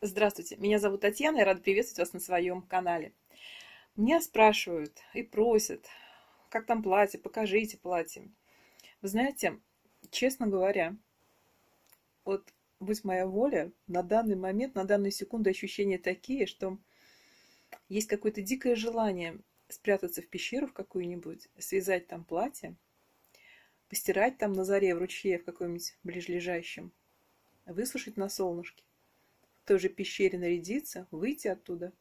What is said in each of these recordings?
Здравствуйте, меня зовут Татьяна, я рада приветствовать вас на своем канале. Меня спрашивают и просят, как там платье, покажите платье. Вы знаете, честно говоря, вот будь моя воля, на данный момент, на данную секунду ощущения такие, что есть какое-то дикое желание спрятаться в пещеру в какую-нибудь, связать там платье, постирать там на заре в ручье в каком-нибудь ближайшем, высушить на солнышке той же пещере нарядиться, выйти оттуда.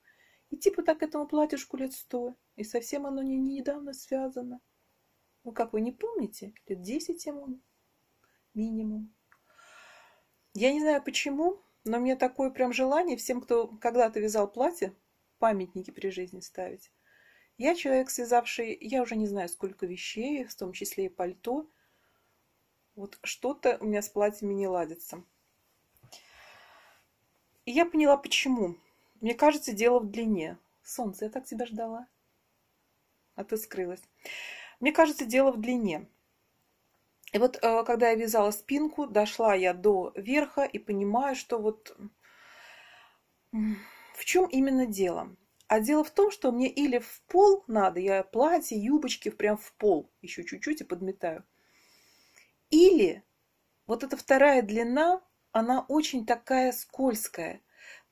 И типа так этому платьишку лет сто, и совсем оно не, не недавно связано. Ну, как вы не помните, лет десять ему минимум. Я не знаю почему, но мне такое прям желание всем, кто когда-то вязал платье, памятники при жизни ставить. Я человек, связавший, я уже не знаю, сколько вещей, в том числе и пальто. Вот что-то у меня с платьями не ладится. И я поняла, почему. Мне кажется, дело в длине. Солнце, я так тебя ждала. А ты скрылась. Мне кажется, дело в длине. И вот э, когда я вязала спинку, дошла я до верха и понимаю, что вот в чем именно дело. А дело в том, что мне или в пол надо, я платье, юбочки прям в пол, еще чуть-чуть и подметаю. Или вот эта вторая длина она очень такая скользкая.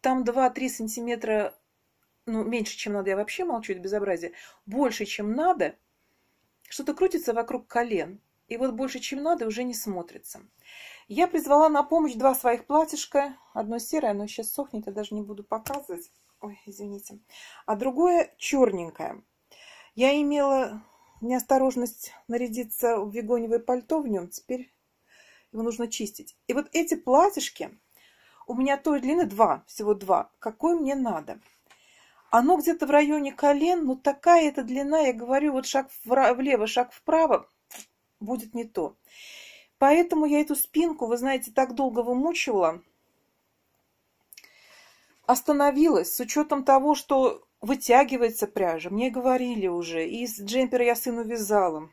Там 2-3 сантиметра, ну, меньше, чем надо, я вообще молчу, это безобразие, больше, чем надо, что-то крутится вокруг колен. И вот больше, чем надо, уже не смотрится. Я призвала на помощь два своих платьишка. Одно серое, оно сейчас сохнет, я даже не буду показывать. Ой, извините. А другое черненькое. Я имела неосторожность нарядиться в вегоневое пальто в нем. Теперь его нужно чистить. И вот эти платьишки, у меня той длины два, всего два. Какой мне надо? Оно где-то в районе колен, но такая эта длина, я говорю, вот шаг влево, шаг вправо, будет не то. Поэтому я эту спинку, вы знаете, так долго вымучивала, остановилась с учетом того, что вытягивается пряжа. Мне говорили уже, и с джемпера я сыну вязала,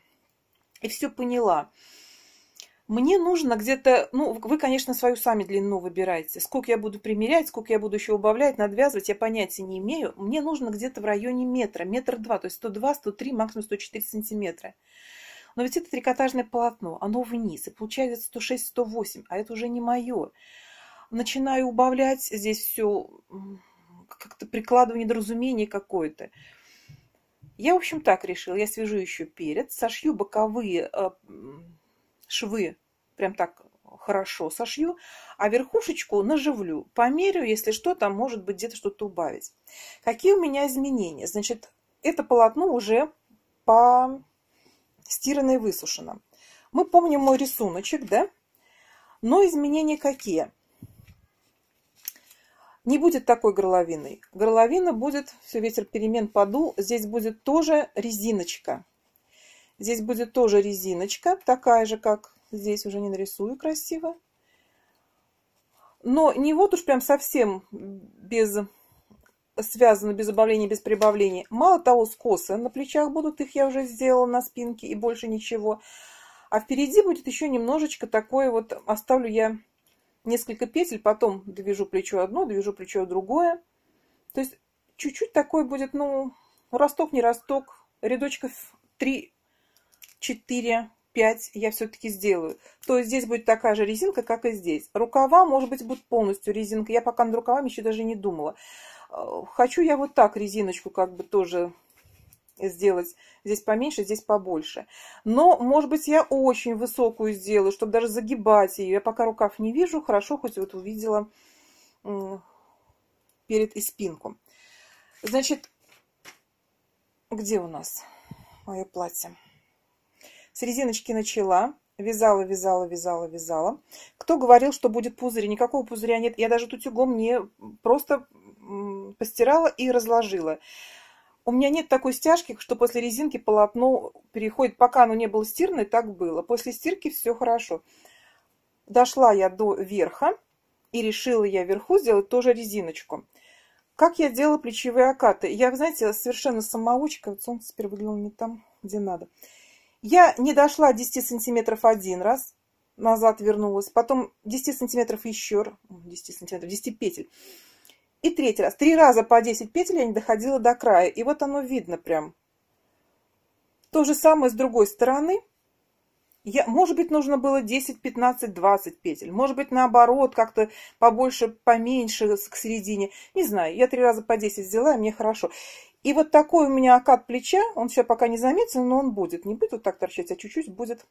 и все поняла. Мне нужно где-то, ну, вы, конечно, свою сами длину выбираете. Сколько я буду примерять, сколько я буду еще убавлять, надвязывать, я понятия не имею. Мне нужно где-то в районе метра, метр два, то есть 102, 103, максимум 104 сантиметра. Но ведь это трикотажное полотно, оно вниз, и получается 106, 108, а это уже не мое. Начинаю убавлять, здесь все как-то прикладывание недоразумение какое-то. Я, в общем, так решила. Я свяжу еще перед, сошью боковые э, швы прям так хорошо сошью, а верхушечку наживлю, померю, если что, там может быть где-то что-то убавить. Какие у меня изменения? Значит, это полотно уже по стирано и высушено. Мы помним мой рисуночек, да? Но изменения какие? Не будет такой горловины. Горловина будет, все ветер перемен подул, здесь будет тоже резиночка. Здесь будет тоже резиночка, такая же, как здесь уже не нарисую красиво. Но не вот уж прям совсем без связано, без убавления, без прибавления. Мало того, скосы на плечах будут, их я уже сделала на спинке и больше ничего. А впереди будет еще немножечко такое вот, оставлю я несколько петель, потом движу плечо одно, движу плечо другое. То есть чуть-чуть такой будет, ну, росток, не росток, рядочков 3 4, 5 я все-таки сделаю. То есть здесь будет такая же резинка, как и здесь. Рукава, может быть, будет полностью резинка. Я пока над рукавами еще даже не думала. Э, хочу я вот так резиночку как бы тоже сделать здесь поменьше, здесь побольше. Но, может быть, я очень высокую сделаю, чтобы даже загибать ее. Я пока рукав не вижу, хорошо, хоть вот увидела перед и спинку. Значит, где у нас мое платье? С резиночки начала. Вязала, вязала, вязала, вязала. Кто говорил, что будет пузырь? Никакого пузыря нет. Я даже тутюгом не просто постирала и разложила. У меня нет такой стяжки, что после резинки полотно переходит, пока оно не было стирное, так было. После стирки все хорошо. Дошла я до верха и решила я вверху сделать тоже резиночку. Как я делала плечевые окаты? Я, знаете, совершенно самоучка. Солнце теперь выглядело не там, где надо. Я не дошла 10 сантиметров один раз, назад вернулась, потом 10 сантиметров еще, 10 сантиметров, 10 петель. И третий раз. Три раза по 10 петель я не доходила до края. И вот оно видно прям. То же самое с другой стороны. Я, может быть, нужно было 10, 15, 20 петель. Может быть, наоборот, как-то побольше, поменьше к середине. Не знаю, я три раза по 10 взяла, и мне хорошо. И вот такой у меня окат плеча, он все пока не заметен, но он будет. Не будет вот так торчать, а чуть-чуть будет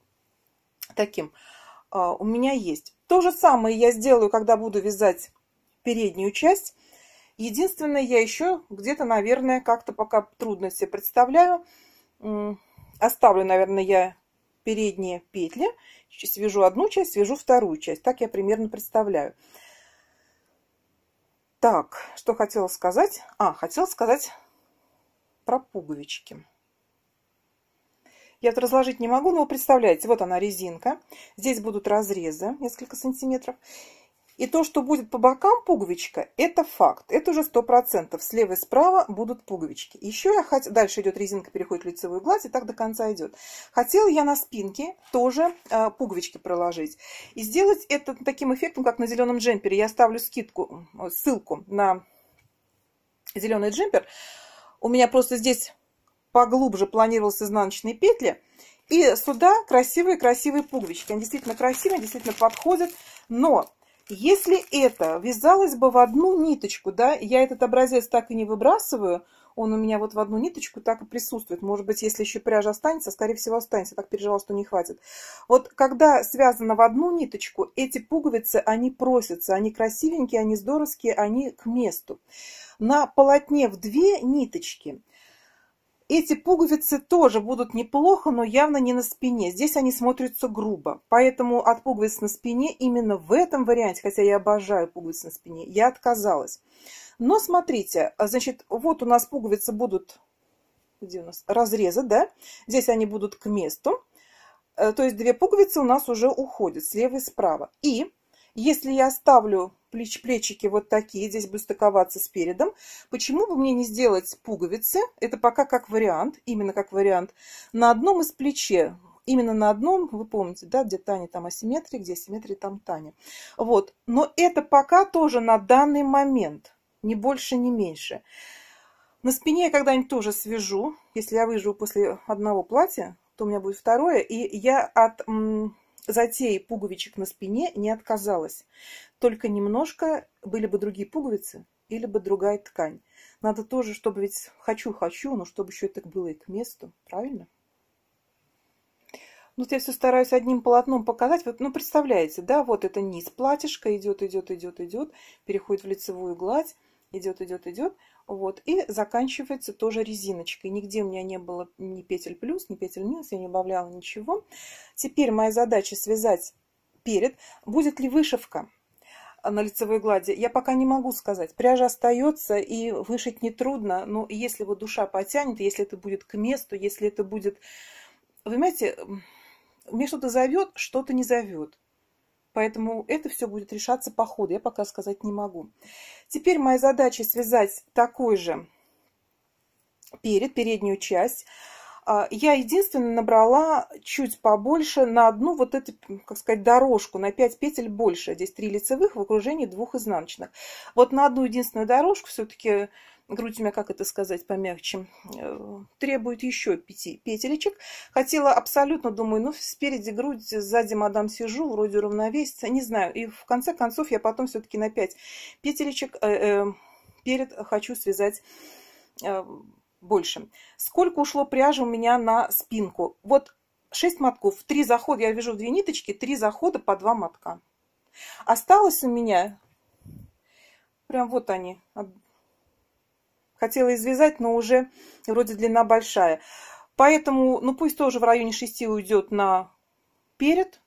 таким. А, у меня есть. То же самое я сделаю, когда буду вязать переднюю часть. Единственное, я еще где-то, наверное, как-то пока трудно себе представляю. Оставлю, наверное, я передние петли, свяжу одну часть, свяжу вторую часть. Так я примерно представляю. Так, что хотела сказать? А, хотела сказать про пуговички. Я вот разложить не могу, но вы представляете, вот она резинка. Здесь будут разрезы несколько сантиметров. И то, что будет по бокам пуговичка, это факт. Это уже 100%. Слева и справа будут пуговички. Еще я хот... Дальше идет резинка, переходит в лицевую гладь, и так до конца идет. Хотела я на спинке тоже э, пуговички проложить. И сделать это таким эффектом, как на зеленом джемпере. Я ставлю скидку, ссылку на зеленый джемпер. У меня просто здесь поглубже планировались изнаночные петли. И сюда красивые-красивые пуговички. Они действительно красивые, действительно подходят. Но если это вязалось бы в одну ниточку, да, я этот образец так и не выбрасываю, он у меня вот в одну ниточку так и присутствует. Может быть, если еще пряжа останется, скорее всего, останется. Так переживала, что не хватит. Вот когда связано в одну ниточку, эти пуговицы, они просятся. Они красивенькие, они здоровские, они к месту. На полотне в две ниточки – эти пуговицы тоже будут неплохо, но явно не на спине. Здесь они смотрятся грубо. Поэтому от пуговиц на спине именно в этом варианте, хотя я обожаю пуговицы на спине, я отказалась. Но смотрите, а, значит, вот у нас пуговицы будут, где у нас, разрезы, да? Здесь они будут к месту. Э, то есть две пуговицы у нас уже уходят слева и справа. И если я ставлю плеч, плечики вот такие, здесь буду стыковаться с передом, почему бы мне не сделать пуговицы, это пока как вариант, именно как вариант, на одном из плече, именно на одном, вы помните, да, где Таня, там асимметрия, где асимметрия, там Таня. Вот, но это пока тоже на данный момент. Ни больше, ни меньше. На спине я когда-нибудь тоже свяжу. Если я выживу после одного платья, то у меня будет второе. И я от м, затеи пуговичек на спине не отказалась. Только немножко были бы другие пуговицы или бы другая ткань. Надо тоже, чтобы ведь хочу-хочу, но чтобы еще это было и к месту. Правильно? Ну, вот я все стараюсь одним полотном показать. Вот, ну, представляете, да, вот это низ платьишко идет, идет, идет, идет, переходит в лицевую гладь идет, идет, идет, вот, и заканчивается тоже резиночкой. Нигде у меня не было ни петель плюс, ни петель минус, я не добавляла ничего. Теперь моя задача связать перед. Будет ли вышивка? на лицевой глади, я пока не могу сказать. Пряжа остается, и вышить нетрудно, но если вот душа потянет, если это будет к месту, если это будет... Вы понимаете, меня что-то зовет, что-то не зовет. Поэтому это все будет решаться по ходу. Я пока сказать не могу. Теперь моя задача связать такой же перед, переднюю часть. А, я единственное набрала чуть побольше на одну вот эту, как сказать, дорожку, на 5 петель больше. Здесь 3 лицевых в окружении двух изнаночных. Вот на одну единственную дорожку все-таки грудь у меня, как это сказать помягче, э, требует еще пяти петелечек. Хотела абсолютно, думаю, ну, спереди грудь, сзади мадам сижу, вроде равновесится, не знаю. И в конце концов я потом все-таки на пять петелечек э -э, перед хочу связать э больше. Сколько ушло пряжи у меня на спинку? Вот 6 мотков, 3 захода, я вяжу 2 ниточки, 3 захода по 2 мотка. Осталось у меня, прям вот они, Хотела извязать, но уже вроде длина большая. Поэтому, ну пусть тоже в районе 6 уйдет на перед.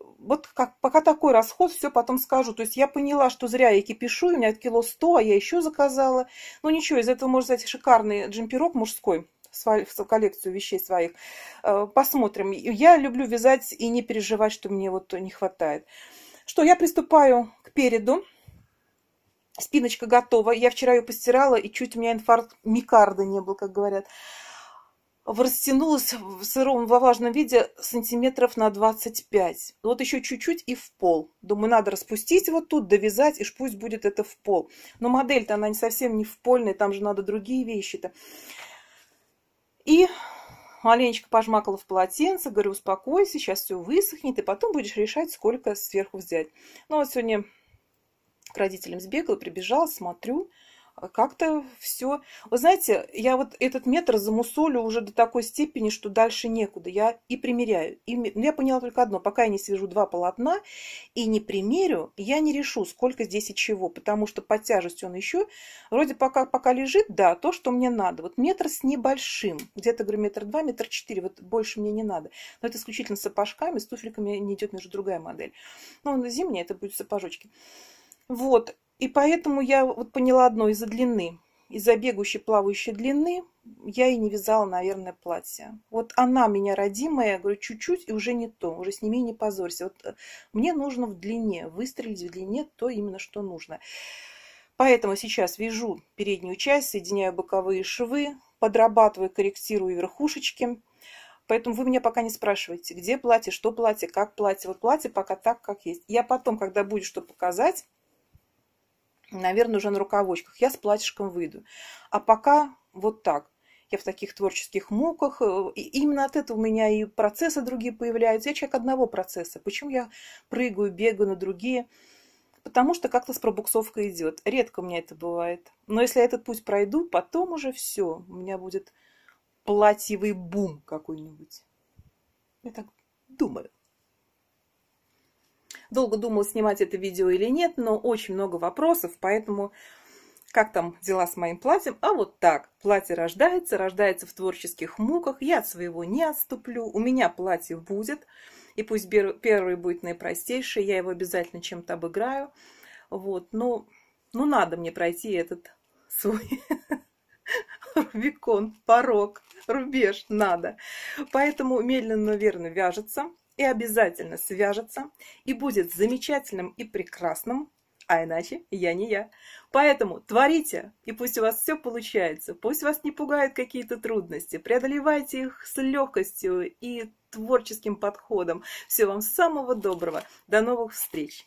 Вот как, пока такой расход, все потом скажу. То есть я поняла, что зря я кипишу, у меня это кило 100, а я еще заказала. Ну ничего, из этого может взять шикарный джемперок мужской в коллекцию вещей своих. Э, посмотрим. Я люблю вязать и не переживать, что мне вот не хватает. Что, я приступаю к переду. Спиночка готова. Я вчера ее постирала, и чуть у меня инфаркт микарда не был, как говорят. Растянулась в сыром, во влажном виде сантиметров на 25. Вот еще чуть-чуть и в пол. Думаю, надо распустить вот тут, довязать, и пусть будет это в пол. Но модель-то она не совсем не в польная, там же надо другие вещи-то. И маленечко пожмакала в полотенце, говорю, успокойся, сейчас все высохнет, и потом будешь решать, сколько сверху взять. Ну, вот сегодня к родителям сбегала, прибежала, смотрю, а как-то все. Вы знаете, я вот этот метр замусолю уже до такой степени, что дальше некуда. Я и примеряю. И, ну, я поняла только одно. Пока я не свяжу два полотна и не примерю, я не решу, сколько здесь и чего. Потому что под тяжестью он еще вроде пока, пока лежит, да, то, что мне надо. Вот метр с небольшим. Где-то, говорю, метр два, метр четыре. Вот больше мне не надо. Но это исключительно сапожками, с туфельками не идет между другая модель. Но ну, зимняя это будет сапожочки. Вот, и поэтому я вот поняла одно, из-за длины, из-за бегущей, плавающей длины я и не вязала, наверное, платье. Вот она меня родимая, я говорю, чуть-чуть, и уже не то, уже с ними не позорься. Вот э, мне нужно в длине, выстрелить в длине то именно, что нужно. Поэтому сейчас вяжу переднюю часть, соединяю боковые швы, подрабатываю, корректирую верхушечки. Поэтому вы меня пока не спрашивайте, где платье, что платье, как платье. Вот платье пока так, как есть. Я потом, когда будет что показать, наверное, уже на рукавочках. Я с платьишком выйду. А пока вот так. Я в таких творческих муках. Э, и именно от этого у меня и процессы другие появляются. Я человек одного процесса. Почему я прыгаю, бегаю на другие? Потому что как-то с пробуксовкой идет. Редко у меня это бывает. Но если я этот путь пройду, потом уже все. У меня будет платьевый бум какой-нибудь. Я так думаю. Долго думала снимать это видео или нет, но очень много вопросов, поэтому как там дела с моим платьем? А вот так. Платье рождается, рождается в творческих муках, я от своего не отступлю, у меня платье будет, и пусть первое будет наипростейшее, я его обязательно чем-то обыграю. Вот, но ну, ну, надо мне пройти этот свой Рубикон, порог, рубеж надо. Поэтому медленно, но верно вяжется и обязательно свяжется, и будет замечательным и прекрасным, а иначе я не я. Поэтому творите, и пусть у вас все получается, пусть вас не пугают какие-то трудности, преодолевайте их с легкостью и творческим подходом. Всего вам самого доброго, до новых встреч!